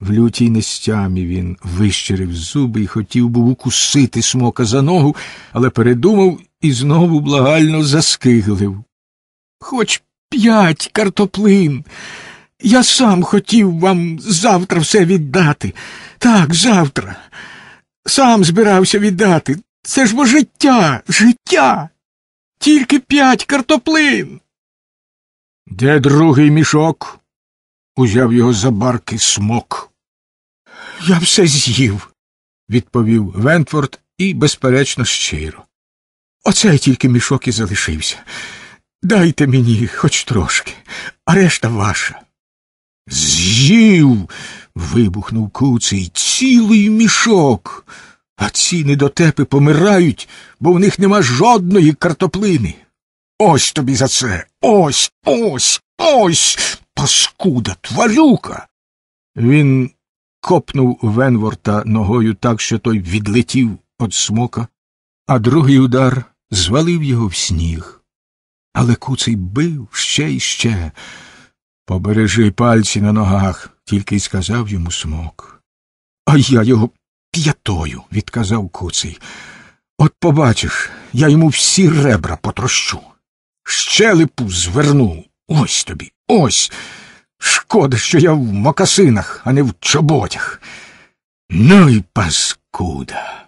В лютій нестямі він вищерив зуби і хотів був укусити смока за ногу, але передумав і знову благально заскиглив. Хоч п'ять картоплин. Я сам хотів вам завтра все віддати. Так, завтра. Сам збирався віддати. Це ж бо життя, життя. Тільки п'ять картоплин. Де другий мішок? узяв його за барки смок. Я все з'їв, відповів Вентворд і, безперечно, щиро. Оце тільки мішок і залишився. Дайте мені хоч трошки, а решта ваша. З'їв. вибухнув куций цілий мішок. А ці недотепи помирають, бо в них нема жодної картоплини. Ось тобі за це. Ось, ось, ось. Паскуда, тварюка. Він копнув Венворта ногою так, що той відлетів від смока, а другий удар звалив його в сніг. Але куций бив ще й ще. Побережи пальці на ногах, тільки й сказав йому смок. А я його п'ятою, відказав куций. От побачиш, я йому всі ребра потрощу. Щелепу зверну. Ось тобі. Ось. Шкода, що я в мокасинах, а не в чоботях. Ну і паскуда.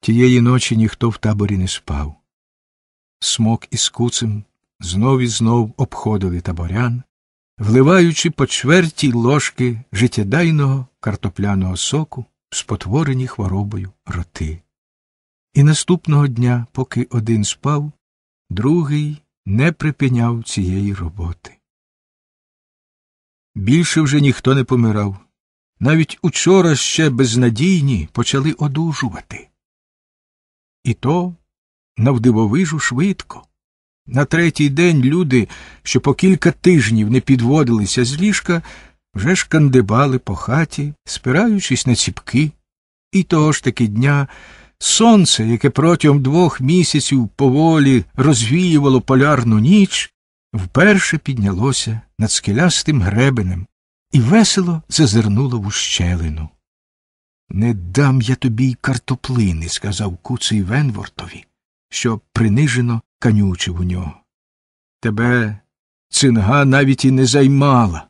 Тієї ночі ніхто в таборі не спав. Смок із куцем знов і знов обходили таборян, вливаючи по чвертій ложки життєдайного картопляного соку, спотворені хворобою роти. І наступного дня, поки один спав, другий не припиняв цієї роботи. Більше вже ніхто не помирав. Навіть учора ще безнадійні почали одужувати. І то навдивовижу швидко. На третій день люди, що по кілька тижнів не підводилися з ліжка, вже ж кандибали по хаті, спираючись на ціпки, і того ж таки дня. Сонце, яке протягом двох місяців поволі розвіювало полярну ніч, вперше піднялося над скелястим гребенем і весело зазирнуло в ущелину. Не дам я тобі й картоплини, сказав куций Венвортові, що принижено канючив у нього. Тебе цинга навіть і не займала.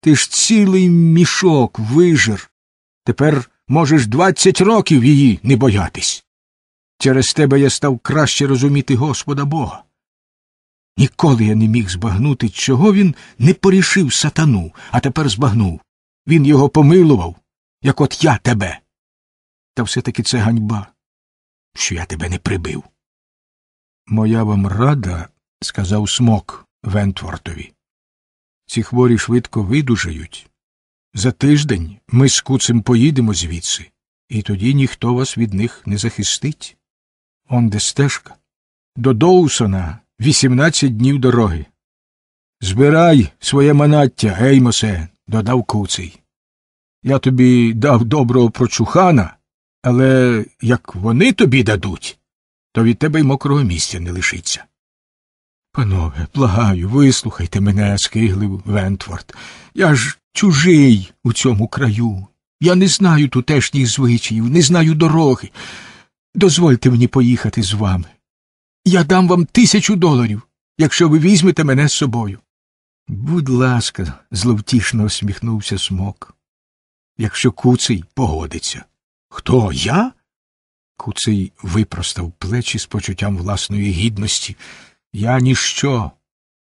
Ти ж цілий мішок вижер. Тепер Можеш двадцять років її не боятись. Через тебе я став краще розуміти Господа Бога. Ніколи я не міг збагнути, чого він не порішив сатану, а тепер збагнув. Він його помилував, як от я тебе. Та все таки це ганьба, що я тебе не прибив. Моя вам рада, сказав смок Вентвортові. Ці хворі швидко видужають, за тиждень ми з куцем поїдемо звідси, і тоді ніхто вас від них не захистить. Он де стежка. До Доусона вісімнадцять днів дороги. Збирай своє манаття, геймосе, додав куций. Я тобі дав доброго прочухана, але як вони тобі дадуть, то від тебе й мокрого місця не лишиться. Панове, благаю, вислухайте мене, скиглив Вентворд. Я ж чужий у цьому краю. Я не знаю тутешніх звичаїв, не знаю дороги. Дозвольте мені поїхати з вами. Я дам вам тисячу доларів, якщо ви візьмете мене з собою. Будь ласка, зловтішно усміхнувся смок. Якщо куций погодиться. Хто я? Куций випростав плечі з почуттям власної гідності. Я ніщо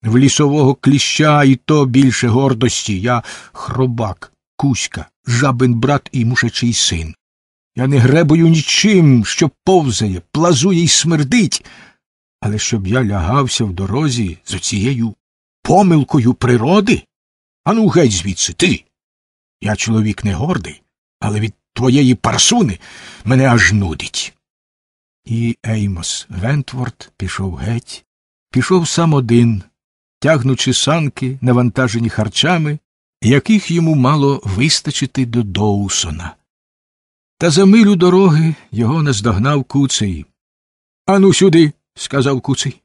в лісового кліща і то більше гордості. Я хробак, кузька, жабин брат і мушачий син. Я не гребую нічим, що повзає, плазує й смердить, але щоб я лягався в дорозі з оцією помилкою природи. Ану, геть звідси, ти. Я чоловік не гордий, але від твоєї парсуни мене аж нудить. І Еймос Вентворд пішов геть, пішов сам один тягнучи санки, навантажені харчами, яких йому мало вистачити до Доусона. Та за милю дороги його наздогнав куций. Ану сюди, сказав куций.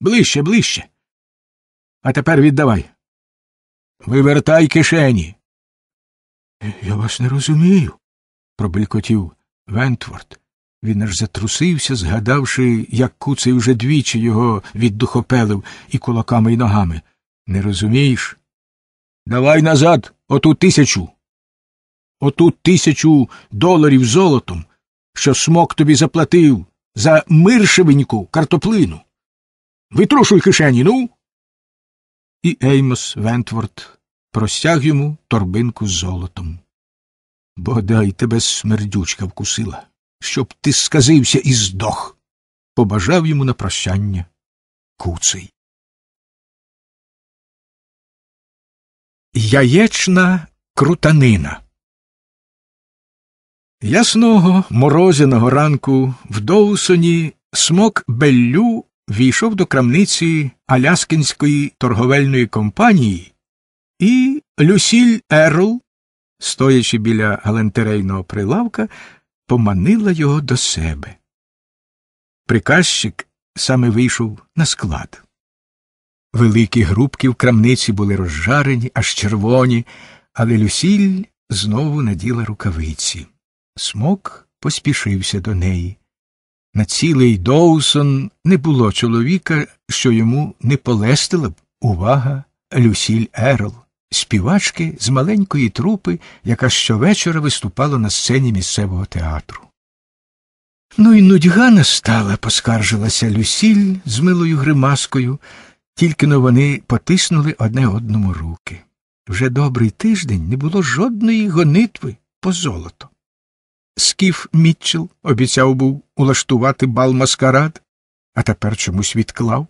Ближче, ближче. А тепер віддавай. Вивертай кишені. Я вас не розумію, пробелькотів Вентворд. Він аж затрусився, згадавши, як куцей вже двічі його віддухопелив і кулаками і ногами. Не розумієш? Давай назад оту тисячу. Оту тисячу доларів золотом, що смок тобі заплатив за миршевеньку картоплину. Витрушуй кишені, ну. І Еймос Вентворд простяг йому торбинку з золотом. Бодай тебе смердючка вкусила щоб ти сказився і здох, побажав йому на прощання куций. Яєчна крутанина. Ясного морозяного ранку в Доусоні смок Беллю війшов до крамниці Аляскінської торговельної компанії, і Люсіль Ерл, стоячи біля галантерейного прилавка, поманила його до себе. Приказчик саме вийшов на склад. Великі грубки в крамниці були розжарені, аж червоні, але Люсіль знову наділа рукавиці. Смок поспішився до неї. На цілий Доусон не було чоловіка, що йому не полестила б увага Люсіль Ерл співачки з маленької трупи, яка щовечора виступала на сцені місцевого театру. Ну і нудьга настала, поскаржилася Люсіль з милою гримаскою, тільки но вони потиснули одне одному руки. Вже добрий тиждень не було жодної гонитви по золото. Скіф Мітчел обіцяв був улаштувати бал маскарад, а тепер чомусь відклав.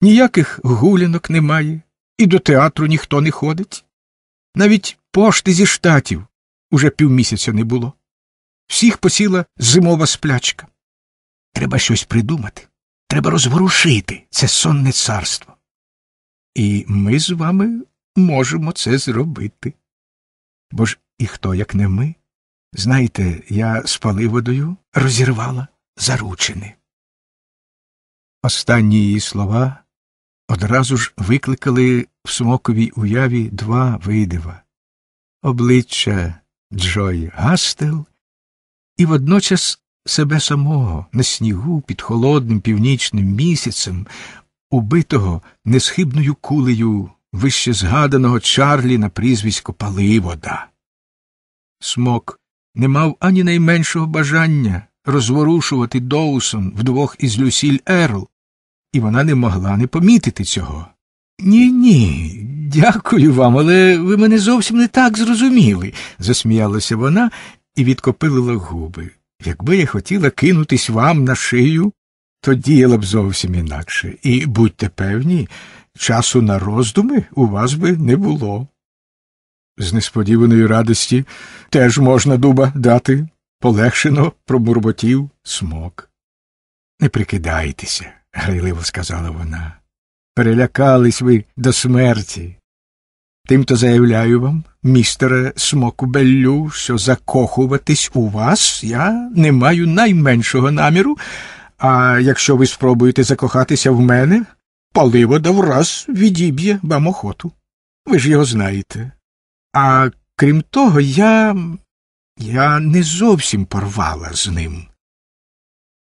Ніяких гулянок немає, і до театру ніхто не ходить. Навіть пошти зі штатів уже півмісяця не було. Всіх посіла зимова сплячка. Треба щось придумати. Треба розворушити це сонне царство. І ми з вами можемо це зробити. Бо ж і хто, як не ми? Знаєте, я з паливодою розірвала заручини. Останні її слова одразу ж викликали в смоковій уяві два видива обличчя Джой Гастел і водночас себе самого на снігу під холодним північним місяцем, убитого несхибною кулею вище згаданого Чарлі на прізвисько Паливода. Смок не мав ані найменшого бажання розворушувати Доусон вдвох із Люсіль Ерл, і вона не могла не помітити цього. Ні, ні, дякую вам, але ви мене зовсім не так зрозуміли, засміялася вона і відкопилила губи. Якби я хотіла кинутись вам на шию, то діяла б зовсім інакше, і будьте певні, часу на роздуми у вас би не було. З несподіваної радості теж можна дуба дати, полегшено пробурботів смок. Не прикидайтеся грайливо сказала вона. Перелякались ви до смерті. Тимто заявляю вам, містере смокубеллю, що закохуватись у вас я не маю найменшого наміру, а якщо ви спробуєте закохатися в мене, паливо да враз відіб'є вам охоту. Ви ж його знаєте. А крім того, я. я не зовсім порвала з ним.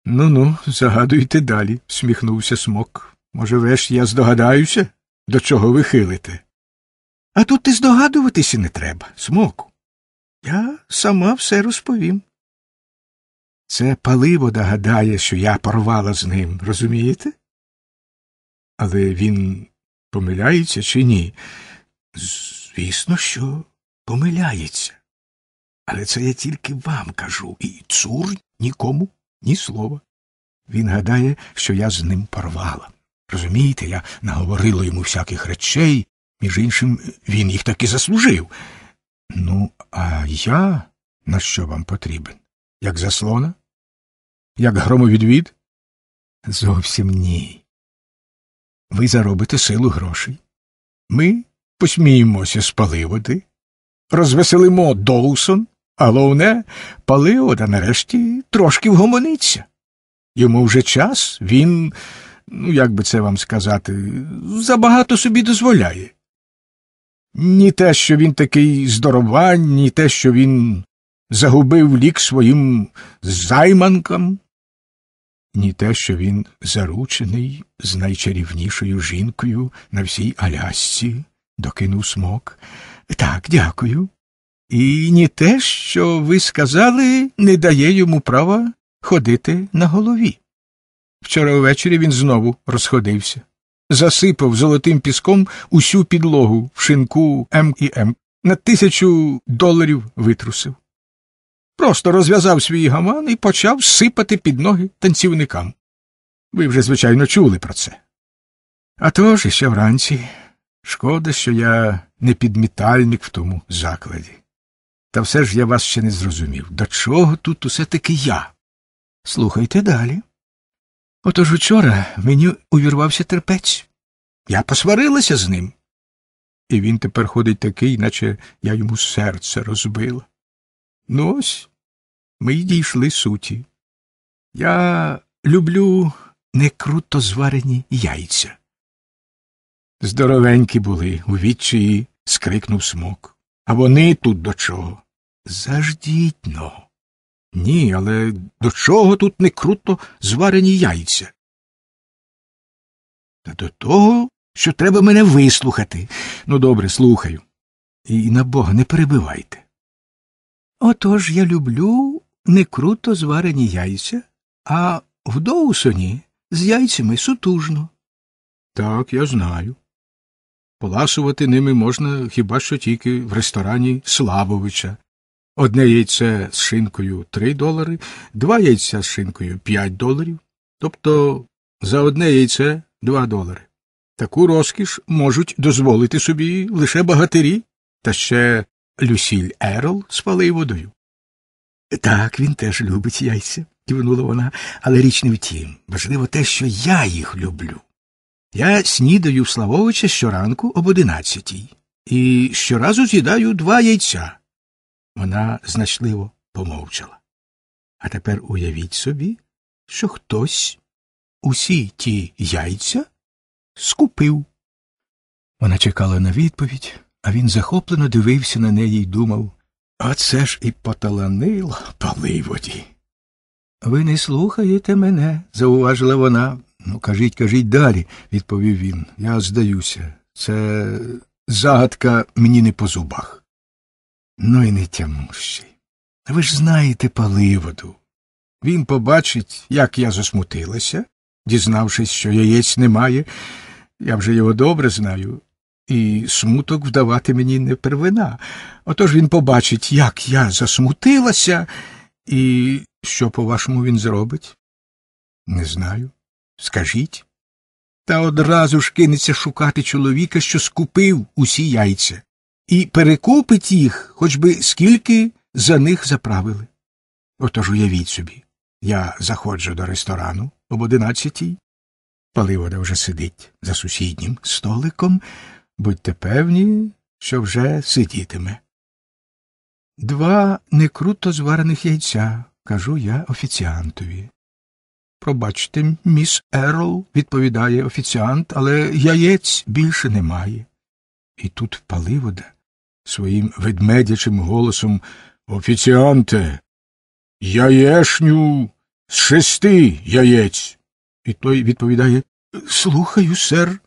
Ну ну, загадуйте далі, всміхнувся смок. Може, веш я здогадаюся, до чого ви хилите? А тут і здогадуватися не треба, смоку. Я сама все розповім. Це паливо догадає, що я порвала з ним, розумієте? Але він помиляється чи ні? Звісно, що помиляється. Але це я тільки вам кажу, і цур нікому ні слова. Він гадає, що я з ним порвала. Розумієте, я наговорила йому всяких речей, між іншим, він їх таки заслужив. Ну, а я на що вам потрібен? Як заслона? Як громовідвід? Зовсім ні. Ви заробите силу грошей. Ми посміємося спаливати, розвеселимо Доусон. А головне, паливо, та нарешті трошки вгомониться. Йому вже час, він, ну як би це вам сказати, забагато собі дозволяє. Ні те, що він такий здоровань, ні те, що він загубив лік своїм займанкам, ні те, що він заручений з найчарівнішою жінкою на всій Алясці, докинув смок. Так, дякую. І ні те, що ви сказали, не дає йому права ходити на голові. Вчора ввечері він знову розходився, засипав золотим піском усю підлогу в шинку М і М, на тисячу доларів витрусив. Просто розв'язав свій гаман і почав сипати під ноги танцівникам. Ви вже, звичайно, чули про це. А тож ще вранці. Шкода, що я не підмітальник в тому закладі. Та все ж я вас ще не зрозумів. До чого тут усе таки я? Слухайте далі. Отож учора мені увірвався терпець. Я посварилася з ним. І він тепер ходить такий, наче я йому серце розбила. Ну ось ми й дійшли суті. Я люблю некруто зварені яйця. Здоровенькі були, у відчаї скрикнув смок. А вони тут до чого? Заждіть но. Ні, але до чого тут не круто зварені яйця? Та до того, що треба мене вислухати. Ну, добре, слухаю. І на бога не перебивайте. Отож я люблю не круто зварені яйця, а в Доусоні з яйцями сутужно. Так, я знаю. Поласувати ними можна хіба що тільки в ресторані Славовича. Одне яйце з шинкою 3 долари, два яйця з шинкою 5 доларів, тобто за одне яйце 2 долари. Таку розкіш можуть дозволити собі лише богатирі, та ще Люсіль Ерл з водою. Так, він теж любить яйця, кивнула вона, але річ не в тім. Важливо те, що я їх люблю. Я снідаю в Славовича щоранку об одинадцятій і щоразу з'їдаю два яйця. Вона значливо помовчала. А тепер уявіть собі, що хтось усі ті яйця скупив. Вона чекала на відповідь, а він захоплено дивився на неї й думав А це ж і поталанило паливоді. Ви не слухаєте мене, зауважила вона. Ну, кажіть, кажіть далі, відповів він. Я здаюся. Це загадка мені не по зубах но ну й нетямущий. Ви ж знаєте паливоду. Він побачить, як я засмутилася, дізнавшись, що яєць немає, я вже його добре знаю, і смуток вдавати мені не первина. Отож він побачить, як я засмутилася, і що, по вашому, він зробить? Не знаю. Скажіть. Та одразу ж кинеться шукати чоловіка, що скупив усі яйця і перекупить їх, хоч би скільки за них заправили. Отож уявіть собі, я заходжу до ресторану об одинадцятій. Паливода вже сидить за сусіднім столиком. Будьте певні, що вже сидітиме. Два некруто зварених яйця, кажу я офіціантові. Пробачте, міс Ерл, відповідає офіціант, але яєць більше немає. І тут паливода своїм ведмедячим голосом Офіціанте, яєшню з шести яєць. І той відповідає Слухаю, сер,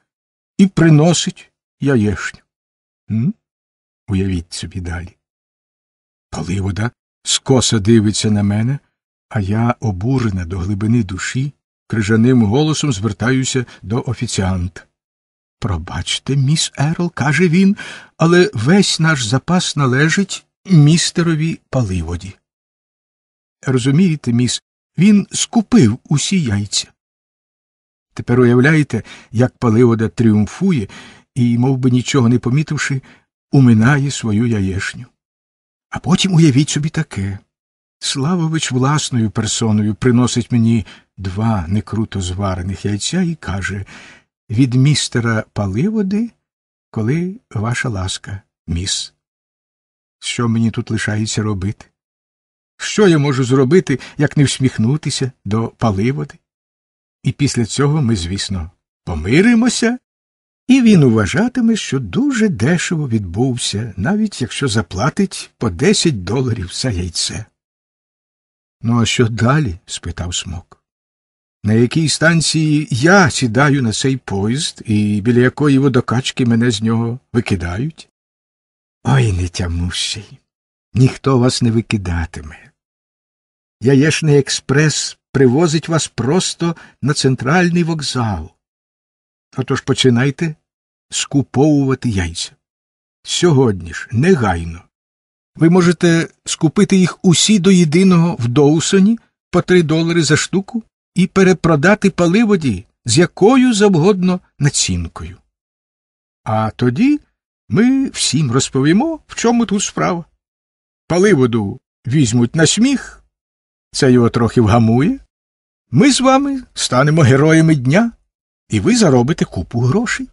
і приносить яєшню. М? Уявіть собі далі. Паливода скоса дивиться на мене, а я, обурена до глибини душі, крижаним голосом звертаюся до офіціанта. Пробачте, міс Ерл, каже він, але весь наш запас належить містерові паливоді. Розумієте, міс, він скупив усі яйця. Тепер уявляєте, як паливода тріумфує і, мов би нічого не помітивши, уминає свою яєшню. А потім уявіть собі таке. Славович власною персоною приносить мені два некруто зварених яйця і каже від містера Паливоди, коли ваша ласка, міс. Що мені тут лишається робити? Що я можу зробити, як не всміхнутися до Паливоди? І після цього ми, звісно, помиримося, і він уважатиме, що дуже дешево відбувся, навіть якщо заплатить по 10 доларів за яйце. Ну, а що далі? спитав смок на якій станції я сідаю на цей поїзд і біля якої водокачки мене з нього викидають? Ой, не тямущий, ніхто вас не викидатиме. Яєшний експрес привозить вас просто на центральний вокзал. Отож починайте скуповувати яйця. Сьогодні ж негайно. Ви можете скупити їх усі до єдиного в Доусоні по три долари за штуку і перепродати паливоді з якою завгодно націнкою. А тоді ми всім розповімо, в чому тут справа. Паливоду візьмуть на сміх, це його трохи вгамує. Ми з вами станемо героями дня, і ви заробите купу грошей.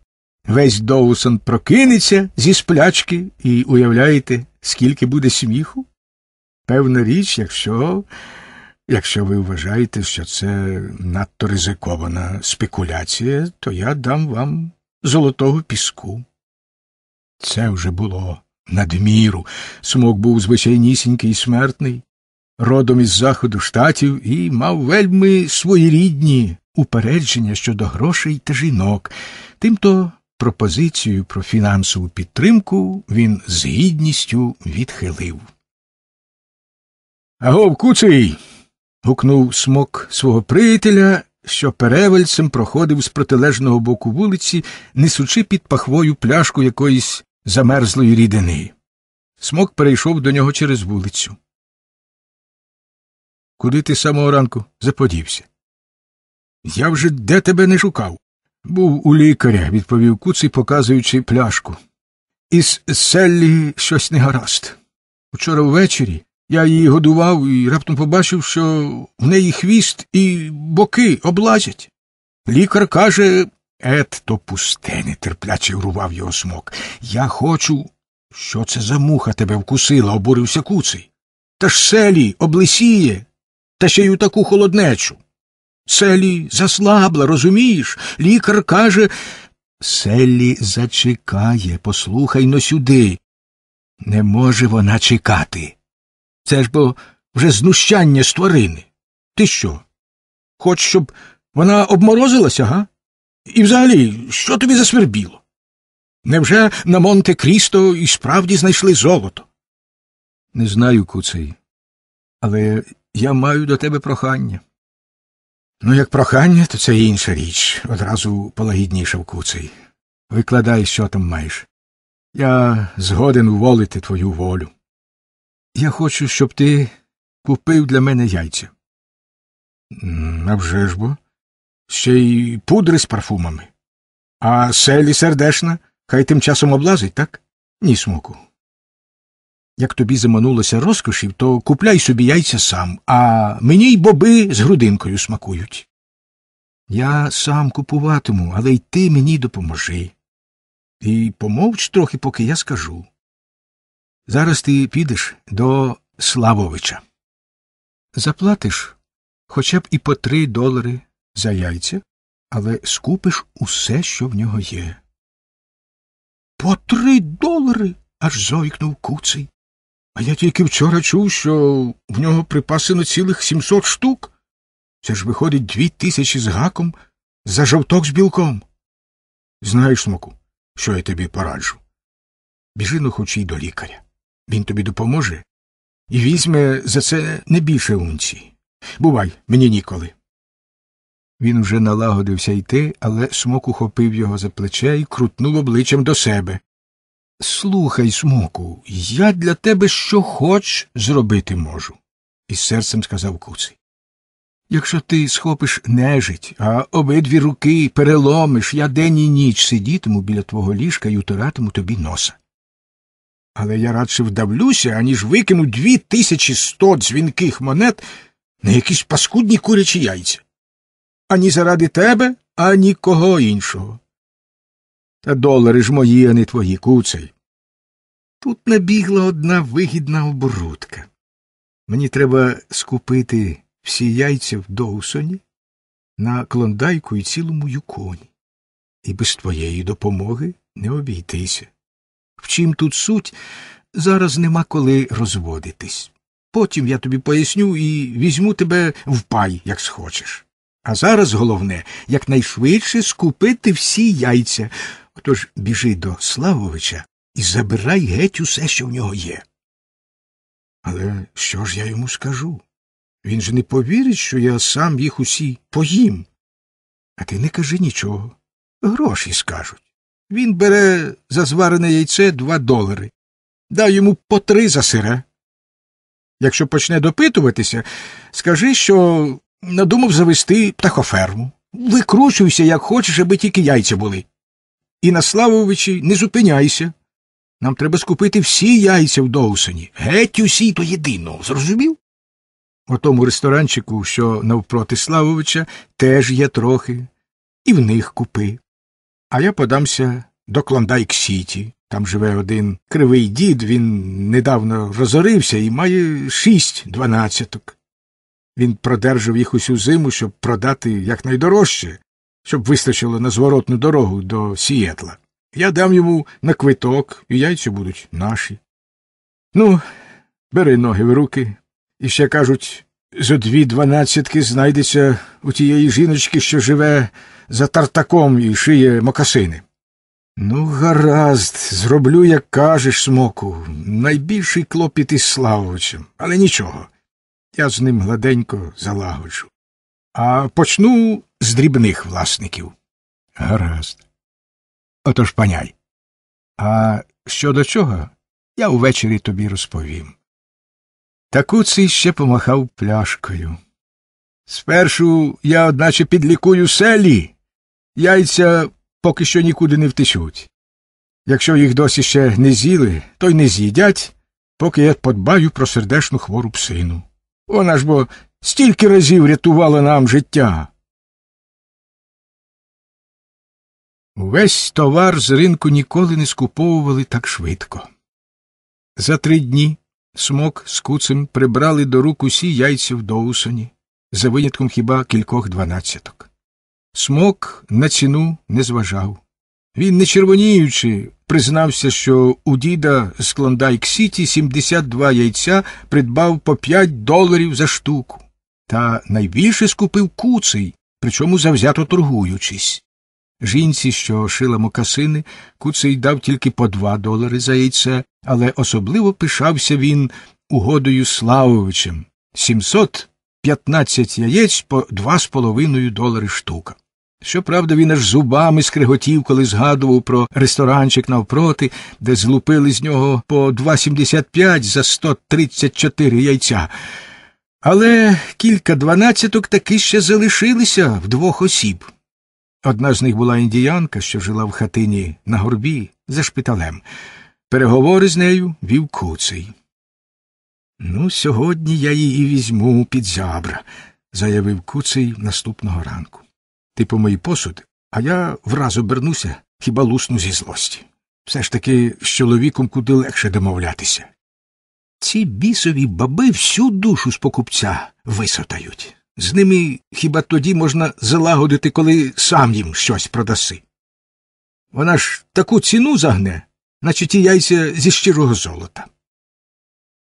Весь Доусон прокинеться зі сплячки і уявляєте, скільки буде сміху? Певна річ, якщо Якщо ви вважаєте, що це надто ризикована спекуляція, то я дам вам золотого піску. Це вже було надміру. Смок був звичайнісінький і смертний, родом із заходу штатів і мав вельми своєрідні упередження щодо грошей та жінок. Тимто пропозицію про фінансову підтримку він з гідністю відхилив. Агов, куций гукнув смок свого приятеля, що перевельцем проходив з протилежного боку вулиці, несучи під пахвою пляшку якоїсь замерзлої рідини. Смок перейшов до нього через вулицю. Куди ти з самого ранку заподівся? Я вже де тебе не шукав. Був у лікаря, відповів куций, показуючи пляшку. Із селлі щось негаразд. Учора ввечері я її годував і раптом побачив, що в неї хвіст і боки облазять. Лікар каже Ет то пусте, нетерпляче урував його смок. Я хочу. Що це за муха тебе вкусила, обурився куций. Та ж селі облисіє, та ще й у таку холоднечу. Селі заслабла, розумієш? Лікар каже. Селі зачекає, послухай но сюди. Не може вона чекати. Це ж бо вже знущання з тварини. Ти що? Хоч щоб вона обморозилася, га? І взагалі, що тобі засвербіло? Невже на Монте Крісто і справді знайшли золото? Не знаю, куцей, але я маю до тебе прохання. Ну, як прохання, то це інша річ, одразу полагіднішав куцей. Викладай, що там маєш. Я згоден уволити твою волю. Я хочу, щоб ти купив для мене яйця. «А вже ж бо. Ще й пудри з парфумами. А селі сердешна, хай тим часом облазить, так? Ні, смоку. Як тобі заманулося розкошів, то купляй собі яйця сам, а мені й боби з грудинкою смакують. Я сам купуватиму, але й ти мені допоможи. І помовч трохи, поки я скажу. Зараз ти підеш до Славовича. Заплатиш хоча б і по три долари за яйця, але скупиш усе, що в нього є. По три долари. аж зойкнув куций. А я тільки вчора чув, що в нього припасено цілих сімсот штук. Це ж виходить дві тисячі з гаком за жовток з білком. Знаєш, смоку, що я тобі пораджу? Біжи, ну хоч і до лікаря. Він тобі допоможе і візьме за це не більше унці. Бувай, мені ніколи. Він вже налагодився йти, але смок ухопив його за плече і крутнув обличчям до себе. Слухай, смоку, я для тебе що хоч зробити можу, із серцем сказав куций. Якщо ти схопиш нежить, а обидві руки переломиш, я день і ніч сидітиму біля твого ліжка і утиратиму тобі носа. Але я радше вдавлюся, аніж викину дві тисячі сто дзвінких монет на якісь паскудні курячі яйця. Ані заради тебе, ані кого іншого. Та долари ж мої, а не твої куцей. Тут набігла одна вигідна обрутка. Мені треба скупити всі яйця в Доусоні на клондайку і цілому юконі, і без твоєї допомоги не обійтися. В Вчим тут суть, зараз нема коли розводитись. Потім я тобі поясню і візьму тебе в пай, як схочеш. А зараз головне якнайшвидше скупити всі яйця. Отож біжи до Славовича і забирай геть усе, що в нього є. Але що ж я йому скажу? Він же не повірить, що я сам їх усі поїм. А ти не кажи нічого. Гроші скажуть. Він бере за зварене яйце два долари. Дай йому по три за сире. Якщо почне допитуватися, скажи, що надумав завести птахоферму. Викручуйся, як хочеш, аби тільки яйця були. І на Славовичі не зупиняйся. Нам треба скупити всі яйця в Доусоні. Геть усі до єдиного. Зрозумів? У тому ресторанчику, що навпроти Славовича, теж є трохи, і в них купи. А я подамся до Клондайк-Сіті. Там живе один кривий дід, він недавно розорився і має шість дванадцяток. Він продержав їх усю зиму, щоб продати якнайдорожче, щоб вистачило на зворотну дорогу до Сієтла. Я дам йому на квиток, і яйця будуть наші. Ну, бери ноги в руки. І ще кажуть, зо дві дванадцятки знайдеться у тієї жіночки, що живе за тартаком і шиє мокасини. Ну, гаразд, зроблю, як кажеш, смоку, найбільший клопіт із Славовичем, але нічого. Я з ним гладенько залагоджу. А почну з дрібних власників. Гаразд. Отож, паняй. А щодо чого я увечері тобі розповім. Та куций ще помахав пляшкою. Спершу я, одначе, підлікую селі. Яйця поки що нікуди не втечуть. Якщо їх досі ще не з'їли, то й не з'їдять, поки я подбаю про сердешну хвору псину. Вона ж бо стільки разів рятувала нам життя. Весь товар з ринку ніколи не скуповували так швидко. За три дні Смок з куцем прибрали до рук усі яйця в Доусоні, за винятком хіба кількох дванадцяток. Смок на ціну не зважав. Він, не червоніючи, признався, що у діда з Клондайк Сіті 72 яйця придбав по 5 доларів за штуку, та найбільше скупив куций, причому завзято торгуючись. Жінці, що шила мокасини, куций дав тільки по два долари за яйце, але особливо пишався він угодою Славовичем 715 яєць по два з половиною долари штука. Щоправда, він аж зубами скриготів, коли згадував про ресторанчик навпроти, де злупили з нього по 2,75 за 134 яйця. Але кілька дванадцяток таки ще залишилися в двох осіб. Одна з них була індіянка, що жила в хатині на горбі за шпиталем. Переговори з нею вів куций. Ну, сьогодні я її візьму під зябра, заявив куций наступного ранку. Ти по помий посуд, а я враз обернуся хіба лусну зі злості. Все ж таки з чоловіком куди легше домовлятися. Ці бісові баби всю душу з покупця висотають. З ними хіба тоді можна залагодити, коли сам їм щось продаси. Вона ж таку ціну загне, наче ті яйця зі щирого золота.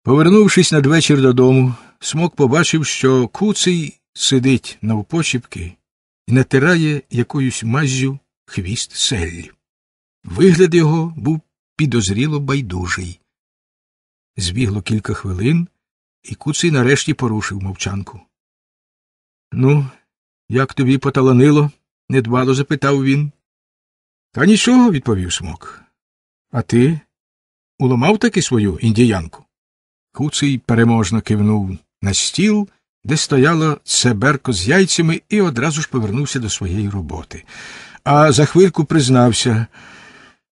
Повернувшись надвечір додому, смок побачив, що куций сидить навпочіпки і натирає якоюсь маззю хвіст селлі. Вигляд його був підозріло байдужий. Збігло кілька хвилин, і куций нарешті порушив мовчанку. Ну, як тобі поталанило? недбало запитав він. Та нічого, відповів смок. А ти уламав таки свою індіянку? Куций переможно кивнув на стіл, де стояла цеберко з яйцями, і одразу ж повернувся до своєї роботи. А за хвильку признався,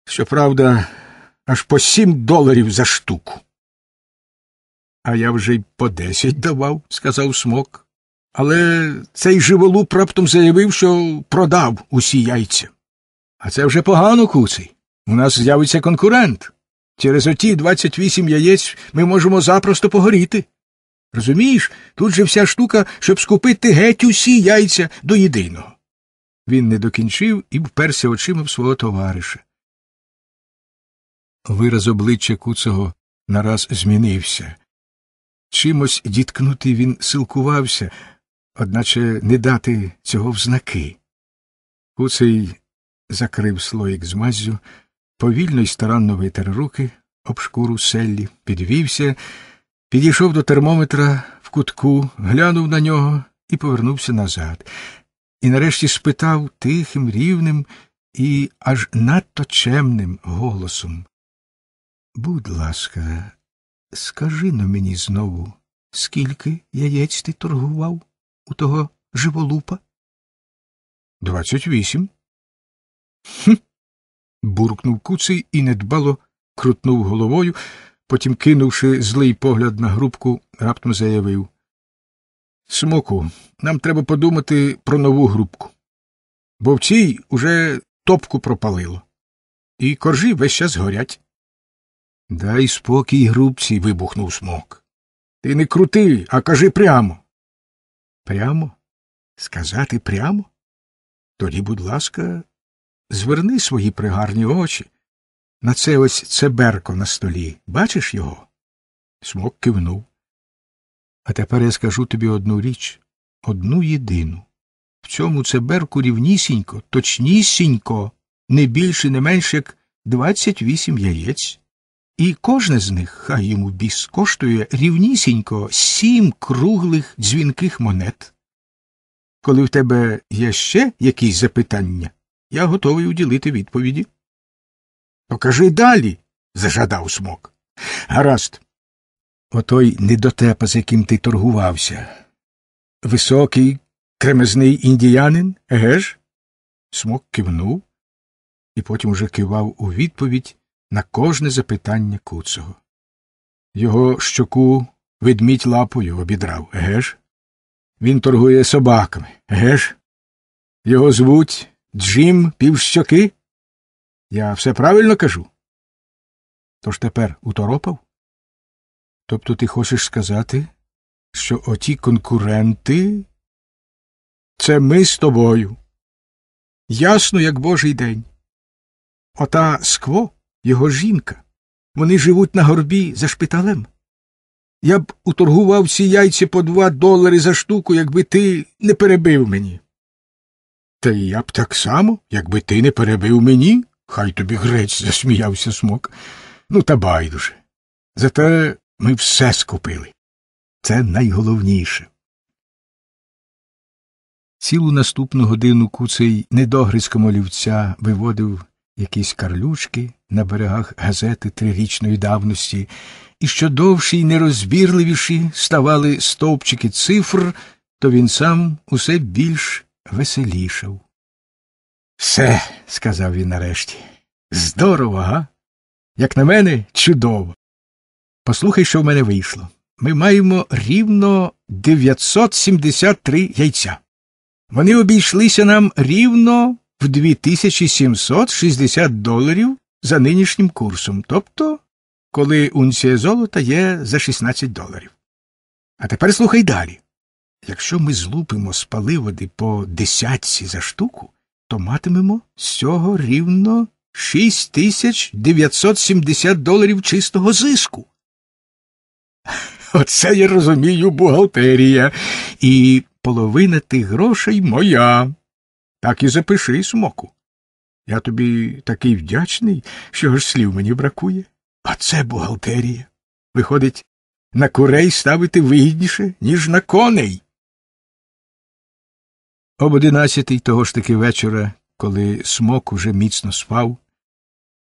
що правда, аж по сім доларів за штуку. А я вже й по десять давав, сказав смок. Але цей живолуп раптом заявив, що продав усі яйця. А це вже погано, куций. У нас з'явиться конкурент. Через оті 28 яєць ми можемо запросто погоріти. Розумієш, тут же вся штука, щоб скупити геть усі яйця до єдиного. Він не докінчив і вперся очима в свого товариша. Вираз обличчя куцого нараз змінився. Чимось діткнути він силкувався одначе не дати цього взнаки. Куций закрив слоїк з маззю, повільно й старанно витер руки об шкуру селлі, підвівся, підійшов до термометра в кутку, глянув на нього і повернувся назад. І нарешті спитав тихим, рівним і аж надто чемним голосом. Будь ласка, скажи но мені знову, скільки яєць ти торгував? у того живолупа? Двадцять вісім. Хм. буркнув куций і недбало крутнув головою, потім, кинувши злий погляд на грубку, раптом заявив Смоку, нам треба подумати про нову грубку. Бо в цій уже топку пропалило. І коржі весь час горять. Дай спокій грубці. вибухнув смок. Ти не крути, а кажи прямо. Прямо? Сказати прямо? Тоді, будь ласка, зверни свої пригарні очі. На це ось цеберко на столі. Бачиш його? Смок кивнув. А тепер я скажу тобі одну річ, одну єдину. В цьому цеберку рівнісінько, точнісінько, не більше, не менше як двадцять вісім яєць. І кожне з них, хай йому біс коштує рівнісінько сім круглих дзвінких монет. Коли в тебе є ще якісь запитання, я готовий уділити відповіді. То кажи далі, зажадав смок. Гаразд. Отой недотепа, з яким ти торгувався. Високий, кремезний індіянин, еге ж? Смок кивнув і потім уже кивав у відповідь на кожне запитання куцого. Його щоку ведмідь лапою обідрав, еге ж? Він торгує собаками, еге ж? Його звуть Джим Півщоки? Я все правильно кажу. Тож тепер уторопав? Тобто ти хочеш сказати, що оті конкуренти це ми з тобою. Ясно, як божий день. Ота скво його жінка. Вони живуть на горбі за шпиталем. Я б уторгував всі яйці по два долари за штуку, якби ти не перебив мені. Та і я б так само, якби ти не перебив мені, хай тобі грець, засміявся смок. Ну, та байдуже. Зате ми все скупили. Це найголовніше. Цілу наступну годину куцей недогризком олівця виводив якісь карлючки, на берегах газети трирічної давності, і що довші й нерозбірливіші ставали стовпчики цифр, то він сам усе більш веселішав. Все, сказав він нарешті, здорово, га? Як на мене, чудово. Послухай, що в мене вийшло. Ми маємо рівно 973 яйця. Вони обійшлися нам рівно в 2760 доларів за нинішнім курсом, тобто коли унція золота є за 16 доларів. А тепер слухай далі якщо ми злупимо спаливоди по десятці за штуку, то матимемо з цього рівно 6970 доларів чистого зиску. Оце я розумію бухгалтерія, і половина тих грошей моя. Так і запиши смоку. Я тобі такий вдячний, що ж слів мені бракує. А це бухгалтерія. Виходить, на курей ставити вигідніше, ніж на коней. Об одинадцятий того ж таки вечора, коли смок уже міцно спав,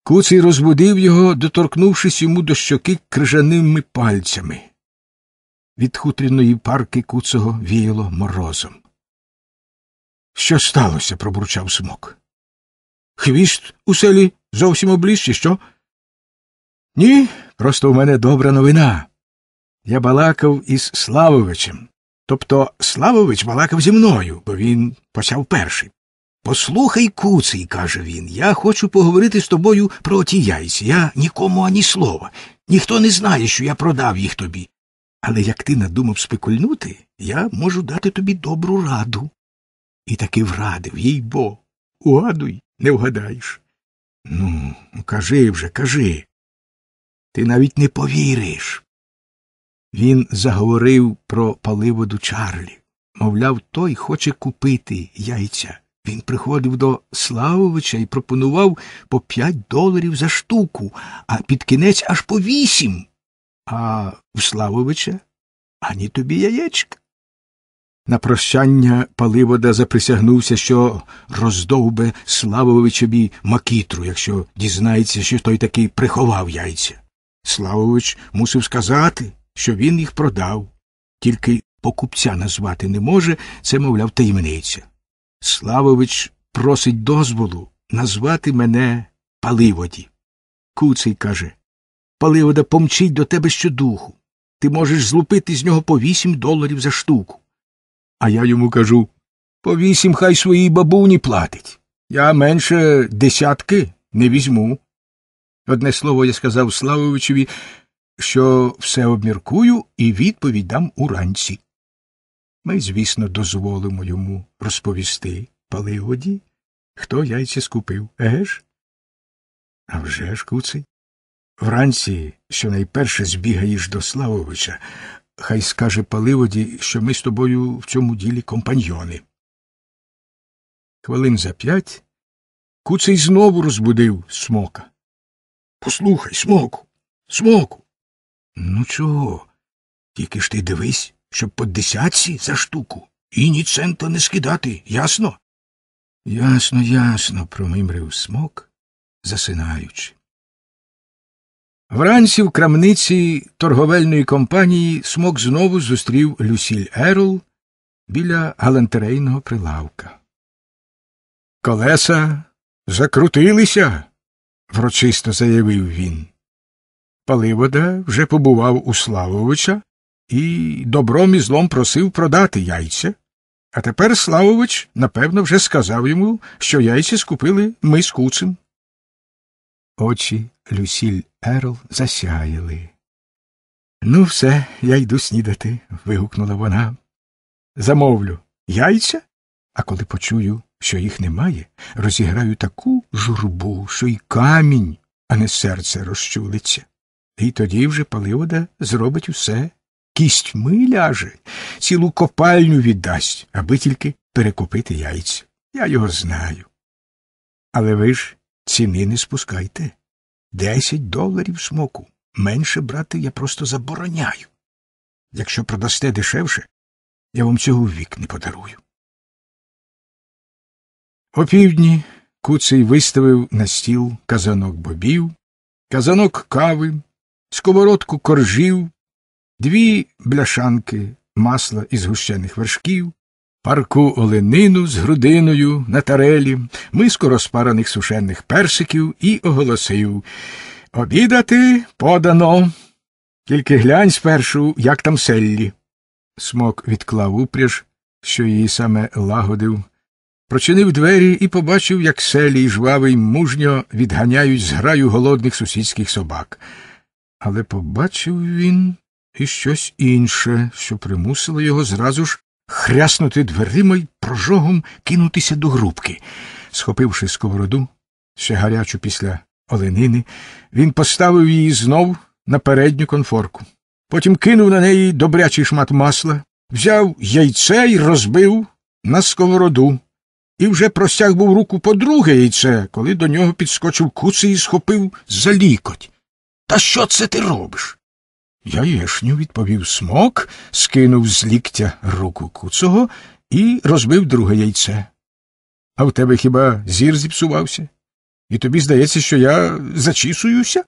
куций розбудив його, доторкнувшись йому до щоки крижаними пальцями. Від хутряної парки куцого віяло морозом. Що сталося? пробурчав смок. Хвіст у селі зовсім обліз, що? Ні, просто у мене добра новина. Я балакав із Славовичем. Тобто Славович балакав зі мною, бо він почав перший. Послухай, куций, каже він, я хочу поговорити з тобою про ті яйці. Я нікому ані слова. Ніхто не знає, що я продав їх тобі. Але як ти надумав спекульнути, я можу дати тобі добру раду. І таки врадив, їй бо. Угадуй, не вгадаєш. Ну, кажи вже, кажи. Ти навіть не повіриш. Він заговорив про паливоду Чарлі. Мовляв, той хоче купити яйця. Він приходив до Славовича і пропонував по п'ять доларів за штуку, а під кінець аж по вісім. А в Славовича ані тобі яєчка. На прощання Паливода заприсягнувся, що роздовбе Славовичеві макітру, якщо дізнається, що той такий приховав яйця. Славович мусив сказати, що він їх продав, тільки покупця назвати не може, це, мовляв, таємниця. Славович просить дозволу назвати мене Паливоді. Куций каже Паливода помчить до тебе щодуху. Ти можеш злупити з нього по вісім доларів за штуку. А я йому кажу по вісім хай своїй бабуні платить. Я менше десятки не візьму. Одне слово я сказав Славовичеві, що все обміркую і відповідь дам уранці. Ми, звісно, дозволимо йому розповісти Паливоді, хто яйця скупив, еге ж? А вже ж, куций. Вранці що найперше, збігаєш до Славовича, хай скаже паливоді, що ми з тобою в цьому ділі компаньйони. Хвилин за п'ять куцей знову розбудив смока. Послухай, смоку, смоку. Ну, чого? Тільки ж ти дивись, щоб по десятці за штуку і ні цента не скидати, ясно? Ясно, ясно, промимрив смок, засинаючи. Вранці в крамниці торговельної компанії смок знову зустрів Люсіль Ерл біля галантерейного прилавка. Колеса закрутилися, врочисто заявив він. Паливода вже побував у Славовича і добром і злом просив продати яйця. А тепер Славович, напевно, вже сказав йому, що яйця скупили ми з куцем очі Люсіль Ерл засяяли. Ну, все, я йду снідати. вигукнула вона. Замовлю яйця, а коли почую, що їх немає, розіграю таку журбу, що й камінь, а не серце розчулиться. І тоді вже Паливода зробить усе. Кістьми ляже, цілу копальню віддасть, аби тільки перекупити яйця. Я його знаю. Але ви ж Ціни не спускайте. Десять доларів смоку. Менше брати я просто забороняю. Якщо продасте дешевше, я вам цього вік не подарую. О півдні куций виставив на стіл казанок бобів, казанок кави, сковородку коржів, дві бляшанки масла із гущених вершків, Парку оленину з грудиною на тарелі, миску розпараних сушених персиків і оголосив Обідати подано. Тільки глянь спершу, як там селлі. Смок відклав упряж, що її саме лагодив, прочинив двері і побачив, як селі й жвавий мужньо відганяють зграю голодних сусідських собак. Але побачив він і щось інше, що примусило його зразу ж хряснути дверима й прожогом кинутися до грубки. Схопивши сковороду, ще гарячу після оленини, він поставив її знов на передню конфорку. Потім кинув на неї добрячий шмат масла, взяв яйце й розбив на сковороду. І вже простяг був руку по друге яйце, коли до нього підскочив куций і схопив за лікоть. Та що це ти робиш? Яєшню, відповів смок, скинув з ліктя руку куцого і розбив друге яйце. А в тебе хіба зір зіпсувався? І тобі здається, що я зачісуюся?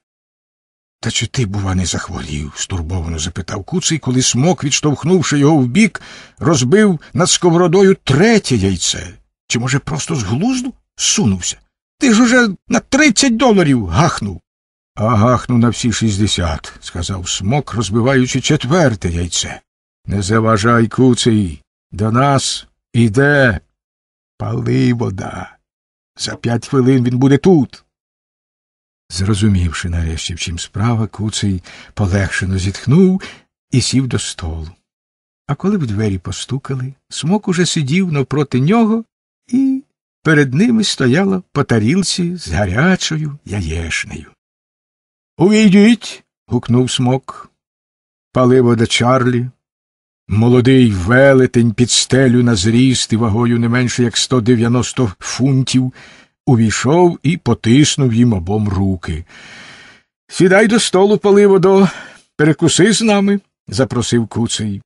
Та чи ти, бува, не захворів? стурбовано запитав куций, коли смок, відштовхнувши його вбік, розбив над сковородою третє яйце. Чи, може, просто з глузду сунувся? Ти ж уже на тридцять доларів гахнув. Агахну на всі шістдесят, сказав смок, розбиваючи четверте яйце. Не заважай куций. До нас іде паливода. За п'ять хвилин він буде тут. Зрозумівши нарешті, в чим справа, куций полегшено зітхнув і сів до столу. А коли в двері постукали, смок уже сидів навпроти нього, і перед ними стояла по тарілці з гарячою яєшнею. Увійдіть. гукнув смок. Паливо до Чарлі. Молодий велетень під стелю на зріст і вагою не менше як 190 фунтів, увійшов і потиснув їм обом руки. Сідай до столу, Паливодо, перекуси з нами, запросив куций.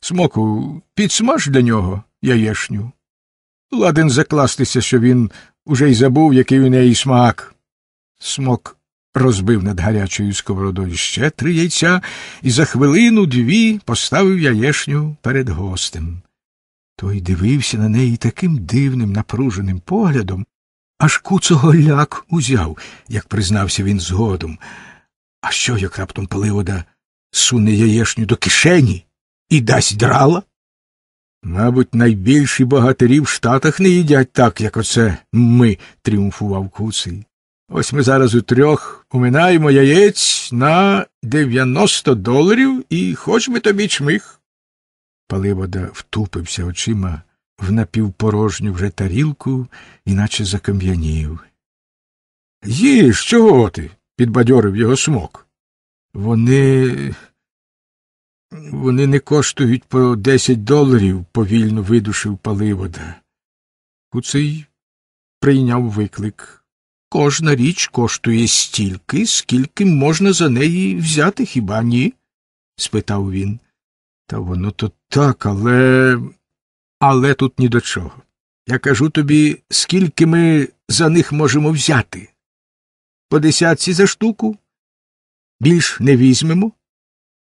Смоку, підсмаж для нього яєшню. Ладен закластися, що він уже й забув, який у неї смак. Смок розбив над гарячою сковородою ще три яйця і за хвилину дві поставив яєшню перед гостем. Той дивився на неї таким дивним, напруженим поглядом, аж куцого ляк узяв, як признався він згодом. А що, як раптом Паливода суне яєшню до кишені і дасть драла? Мабуть, найбільші богатирі в Штатах не їдять так, як оце ми, тріумфував куций. Ось ми зараз у трьох уминаємо яєць на 90 доларів і хоч ми тобі чмих. Паливода втупився очима в напівпорожню вже тарілку, іначе закам'янів. Їж, чого ти? підбадьорив його смок. Вони. Вони не коштують по 10 доларів, повільно видушив паливода. Куций прийняв виклик. Кожна річ коштує стільки, скільки можна за неї взяти, хіба ні? спитав він. Та воно то так, але. Але тут ні до чого. Я кажу тобі, скільки ми за них можемо взяти. По десятці за штуку більш не візьмемо,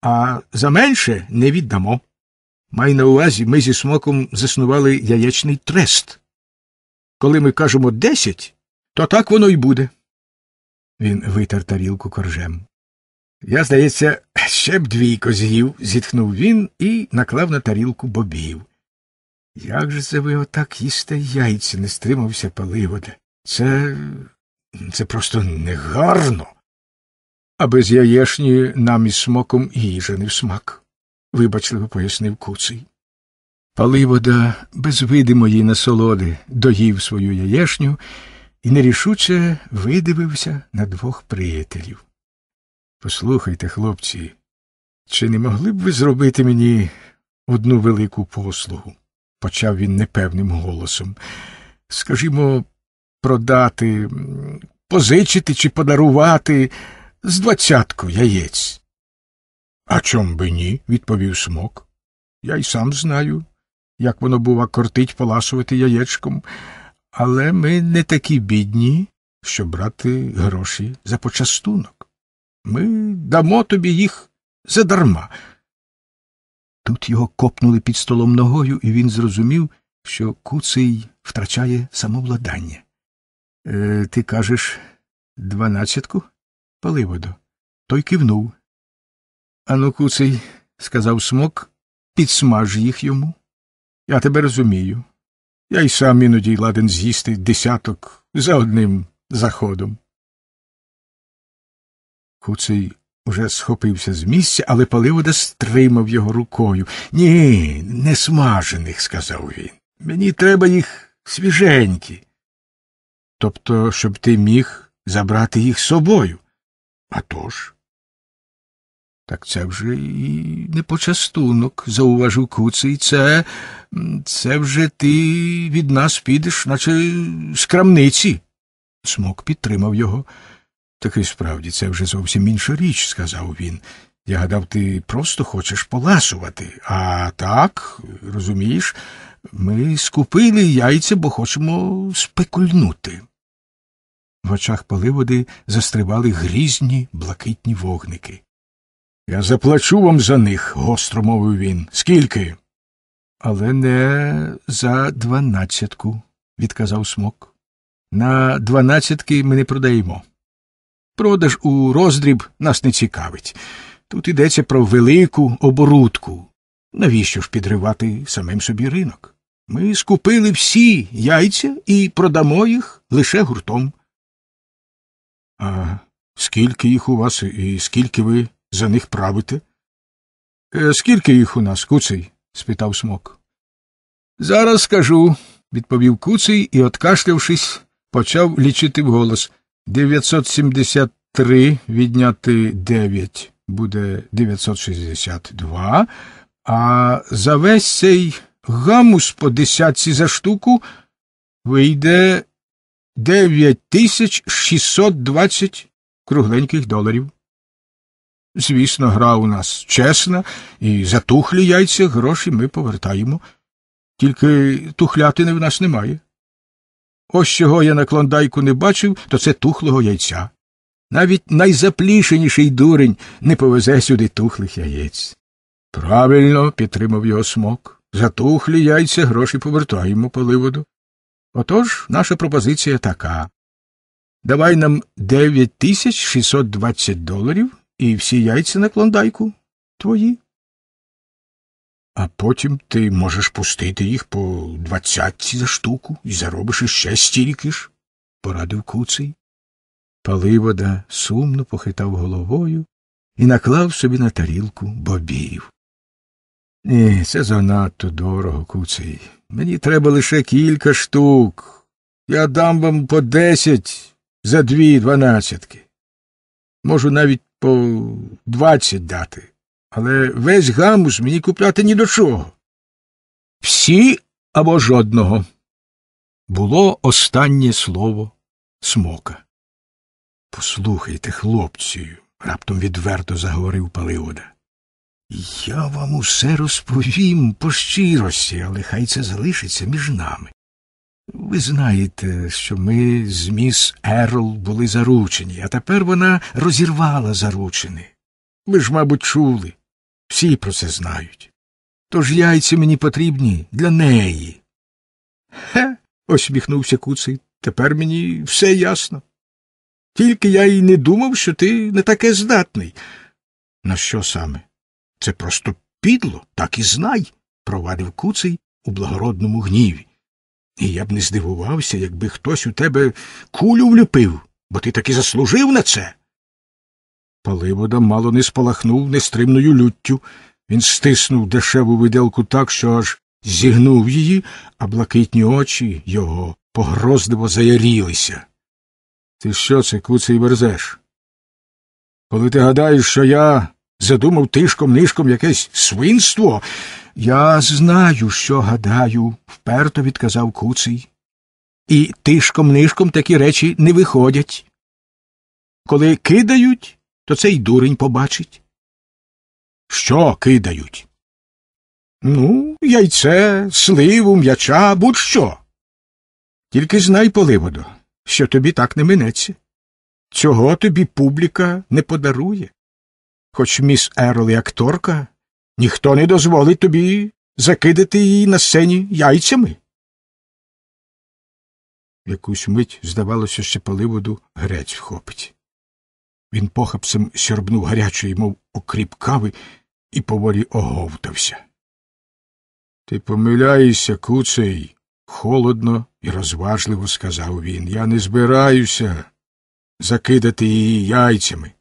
а за менше не віддамо. Май на увазі ми зі смоком заснували яєчний трест. Коли ми кажемо десять, то так воно й буде. Він витер тарілку коржем. Я, здається, ще б двійко з'їв, зітхнув він і наклав на тарілку бобів. Як же це ви отак їсте яйця, не стримався паливода. Це це просто негарно. А без яєшні нам із смоком їжа не в смак, вибачливо пояснив куций. Паливода без видимої насолоди доїв свою яєшню і нерішуче видивився на двох приятелів. Послухайте, хлопці, чи не могли б ви зробити мені одну велику послугу? почав він непевним голосом. Скажімо, продати, позичити чи подарувати з двадцятку яєць. А чом би ні? відповів смок. Я й сам знаю, як воно, бува, кортить поласувати яєчком. Але ми не такі бідні, щоб брати гроші за почастунок. Ми дамо тобі їх задарма. Тут його копнули під столом ногою, і він зрозумів, що куций втрачає самовладання. Е, Ти кажеш, дванадцятку? Паливодо. Той кивнув. Ану, куций, сказав смок, підсмаж їх йому. Я тебе розумію. Я й сам іноді ладен з'їсти десяток за одним заходом. Куций уже схопився з місця, але Паливода стримав його рукою. Ні, не смажених, сказав він. Мені треба їх свіженькі. Тобто, щоб ти міг забрати їх з собою. А тож? Так це вже і не почастунок, зауважив куций. Це це вже ти від нас підеш, наче з крамниці. Смок підтримав його. Так і справді, це вже зовсім інша річ, сказав він. Я гадав, ти просто хочеш поласувати. А так, розумієш, ми скупили яйця, бо хочемо спекульнути. В очах поливоди застривали грізні блакитні вогники. Я заплачу вам за них, гостро мовив він. Скільки? Але не за дванадцятку, відказав смок. На дванадцятки ми не продаємо. Продаж у роздріб нас не цікавить. Тут йдеться про велику оборудку. Навіщо ж підривати самим собі ринок? Ми скупили всі яйця і продамо їх лише гуртом. А скільки їх у вас і скільки ви за них правити? Е, скільки їх у нас, куций? спитав смок. Зараз скажу, відповів куций і, откашлявшись, почав лічити вголос. Дев'ятсот сімдесят відняти 9 буде 962, а за весь цей гамус по десятці за штуку вийде дев'ять тисяч шістсот двадцять кругленьких доларів. Звісно, гра у нас чесна, і за тухлі яйця гроші ми повертаємо. Тільки тухлятини в нас немає. Ось чого я на клондайку не бачив, то це тухлого яйця. Навіть найзаплішеніший дурень не повезе сюди тухлих яєць. Правильно, підтримав його смок. За тухлі яйця гроші повертаємо по ливоду. Отож, наша пропозиція така. Давай нам 9620 доларів. І всі яйця на клондайку твої. А потім ти можеш пустити їх по двадцятці за штуку і заробиш іще стільки ж, порадив куций. Паливода сумно похитав головою і наклав собі на тарілку бобів. Ні, це занадто дорого, куций. Мені треба лише кілька штук. Я дам вам по десять за дві дванадцятки. Можу навіть по двадцять дати, але весь гамус мені купляти ні до чого. Всі або жодного. Було останнє слово смока. Послухайте, хлопцію, раптом відверто заговорив Палеода. Я вам усе розповім по щирості, але хай це залишиться між нами. Ви знаєте, що ми з міс Ерл були заручені, а тепер вона розірвала заручини. Ми ж, мабуть, чули. Всі про це знають. Тож яйця мені потрібні для неї. Хе. осміхнувся куций. Тепер мені все ясно. Тільки я й не думав, що ти не таке здатний. На що саме? Це просто підло, так і знай, провадив куций у благородному гніві. І я б не здивувався, якби хтось у тебе кулю влюпив, бо ти таки заслужив на це. Паливода мало не спалахнув нестримною люттю. Він стиснув дешеву виделку так, що аж зігнув її, а блакитні очі його погрозливо заярілися. Ти що це, куций верзеш? Коли ти гадаєш, що я задумав тишком нишком якесь свинство. Я знаю, що гадаю, вперто відказав куций. І тишком нишком такі речі не виходять. Коли кидають, то цей дурень побачить. Що кидають? Ну, яйце, сливу, м'яча, будь що. Тільки знай, поливодо, що тобі так не минеться. Цього тобі публіка не подарує. Хоч міс Ерл і акторка, ніхто не дозволить тобі закидати її на сцені яйцями. Якусь мить здавалося, що поливоду грець вхопить. Він похапцем сьорбнув гарячої, мов окріп кави, і поволі оговтався. Ти помиляєшся, куцей, холодно і розважливо сказав він. Я не збираюся закидати її яйцями.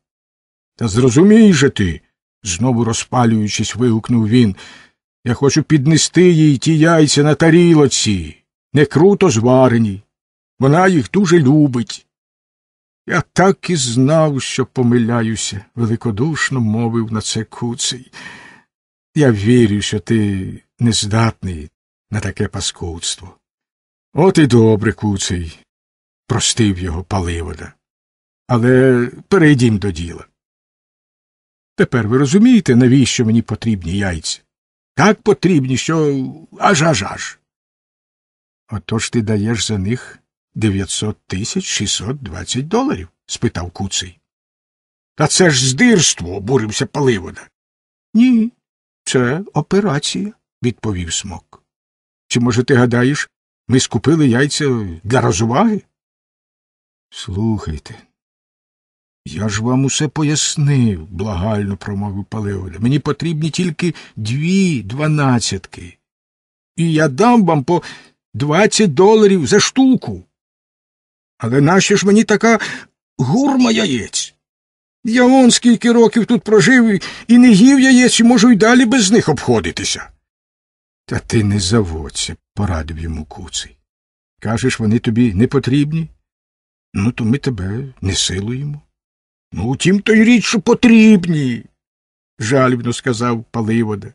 Та зрозумій же ти, знову розпалюючись, вигукнув він. Я хочу піднести їй ті яйця на тарілоці, не круто зварені. Вона їх дуже любить. Я так і знав, що помиляюся, великодушно мовив на це куций. Я вірю, що ти нездатний на таке паскудство. От і добре, куций, простив його паливода. Але перейдім до діла. Тепер ви розумієте, навіщо мені потрібні яйця? Так потрібні, що аж аж аж. Отож ти даєш за них 900 тисяч 620 доларів? спитав куций. Та це ж здирство, обурився Паливода. Ні, це операція, відповів смок. Чи, може, ти гадаєш, ми скупили яйця для розваги? Слухайте, я ж вам усе пояснив, благально промовив Палеоля. Мені потрібні тільки дві дванадцятки. І я дам вам по двадцять доларів за штуку. Але нащо ж мені така гурма яєць? Я он скільки років тут прожив і не їв яєць, і можу й далі без них обходитися. Та ти не заводься, порадив йому куций. Кажеш, вони тобі не потрібні? Ну, то ми тебе не силуємо. Ну, тім то й річ, що потрібні, жалібно сказав Паливода.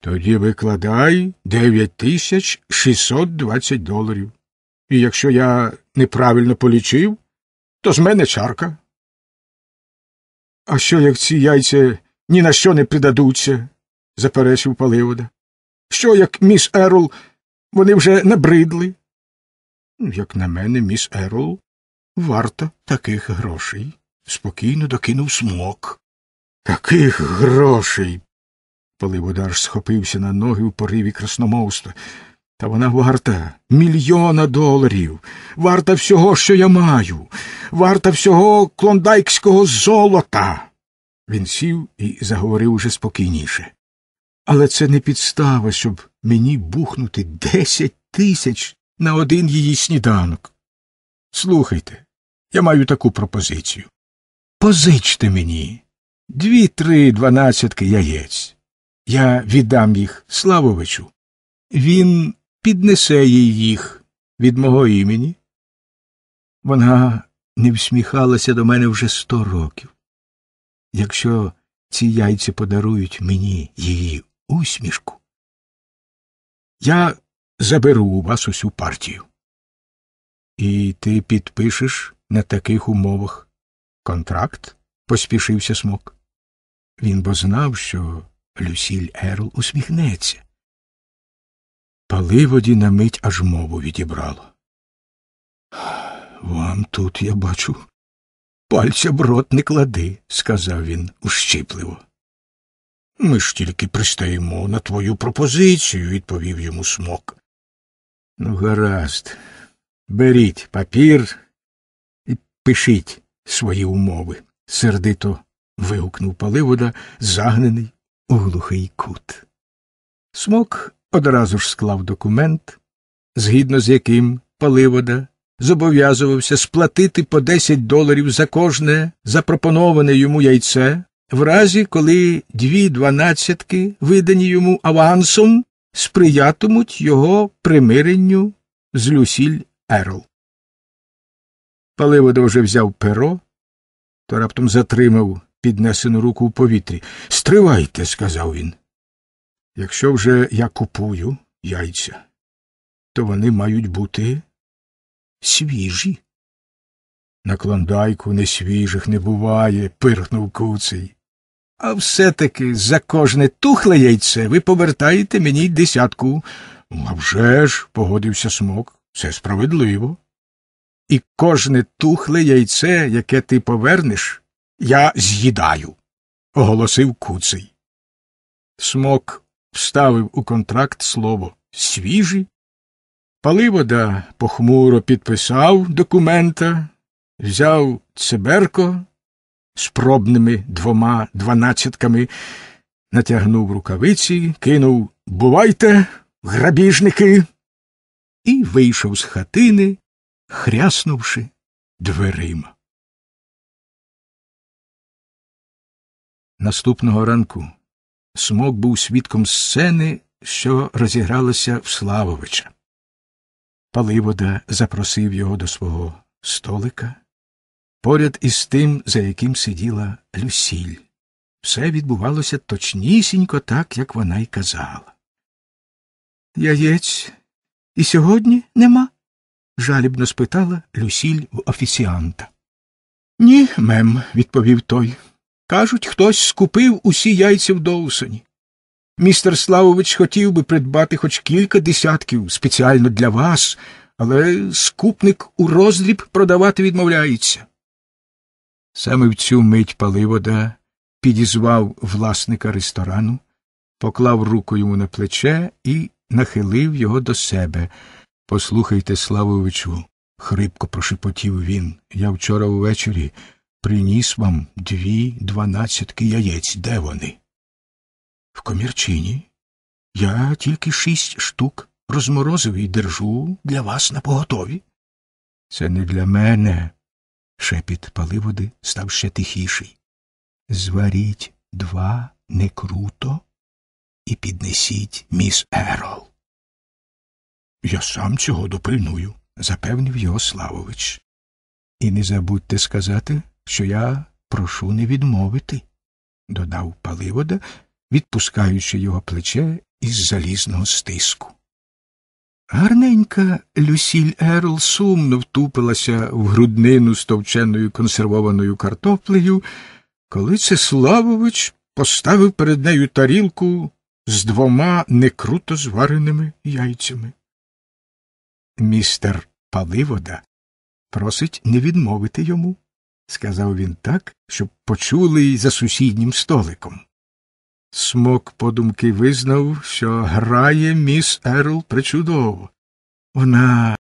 Тоді викладай 9620 доларів. І якщо я неправильно полічив, то з мене чарка. А що, як ці яйця ні на що не придадуться? заперечив Паливода. Що, як міс Ерол, вони вже набридли? Ну, як на мене, міс Ерол, варто таких грошей спокійно докинув смок. Таких грошей. Паливодар схопився на ноги в пориві красномовства. Та вона варта мільйона доларів, варта всього, що я маю, варта всього клондайкського золота. Він сів і заговорив уже спокійніше. Але це не підстава, щоб мені бухнути десять тисяч на один її сніданок. Слухайте, я маю таку пропозицію. Позичте мені дві три дванадцятки яєць. Я віддам їх Славовичу. Він піднесе їй їх від мого імені. Вона не всміхалася до мене вже сто років. Якщо ці яйці подарують мені її усмішку, я заберу у вас усю партію. І ти підпишеш на таких умовах. Контракт? поспішився смок. Він бо знав, що Люсіль Ерл усміхнеться. Паливоді на мить аж мову відібрало. Вам тут, я бачу, пальця б рот не клади, сказав він ущипливо. Ми ж тільки пристаємо на твою пропозицію, відповів йому смок. Ну, гаразд, беріть папір і пишіть свої умови, сердито вигукнув Паливода, загнений у глухий кут. Смок одразу ж склав документ, згідно з яким Паливода зобов'язувався сплатити по 10 доларів за кожне запропоноване йому яйце, в разі, коли дві дванадцятки, видані йому авансом, сприятимуть його примиренню з Люсіль Ерл. Паливода вже взяв перо, то раптом затримав піднесену руку в повітрі. Стривайте, сказав він. Якщо вже я купую яйця, то вони мають бути свіжі. На клондайку несвіжих не буває, пирхнув куций. А все таки за кожне тухле яйце ви повертаєте мені десятку. А вже ж, погодився смок, це справедливо і кожне тухле яйце, яке ти повернеш, я з'їдаю, оголосив куций. Смок вставив у контракт слово свіжі. Паливода похмуро підписав документа, взяв циберко з пробними двома дванадцятками, натягнув рукавиці, кинув Бувайте, грабіжники, і вийшов з хатини, хряснувши дверима. Наступного ранку смок був свідком сцени, що розігралася в Славовича. Паливода запросив його до свого столика поряд із тим, за яким сиділа Люсіль. Все відбувалося точнісінько так, як вона й казала. Яєць і сьогодні нема? жалібно спитала Люсіль в офіціанта. Ні, мем, відповів той. Кажуть, хтось скупив усі яйця в Доусоні. Містер Славович хотів би придбати хоч кілька десятків спеціально для вас, але скупник у роздріб продавати відмовляється. Саме в цю мить паливода підізвав власника ресторану, поклав руку йому на плече і нахилив його до себе. Послухайте, Славовичу, хрипко прошепотів він. Я вчора ввечері приніс вам дві дванадцятки яєць. Де вони? В комірчині. Я тільки шість штук розморозив і держу для вас на поготові. Це не для мене. Шепіт паливоди став ще тихіший. Зваріть два не круто і піднесіть міс Ерол. Я сам цього допильную, запевнив його Славович. І не забудьте сказати, що я прошу не відмовити, додав Паливода, відпускаючи його плече із залізного стиску. Гарненька Люсіль Ерл сумно втупилася в груднину з товченою консервованою картоплею, коли це Славович поставив перед нею тарілку з двома некруто звареними яйцями. Містер Паливода просить не відмовити йому, сказав він так, щоб почули й за сусіднім столиком. Смок подумки визнав, що грає міс Ерл причудово. Вона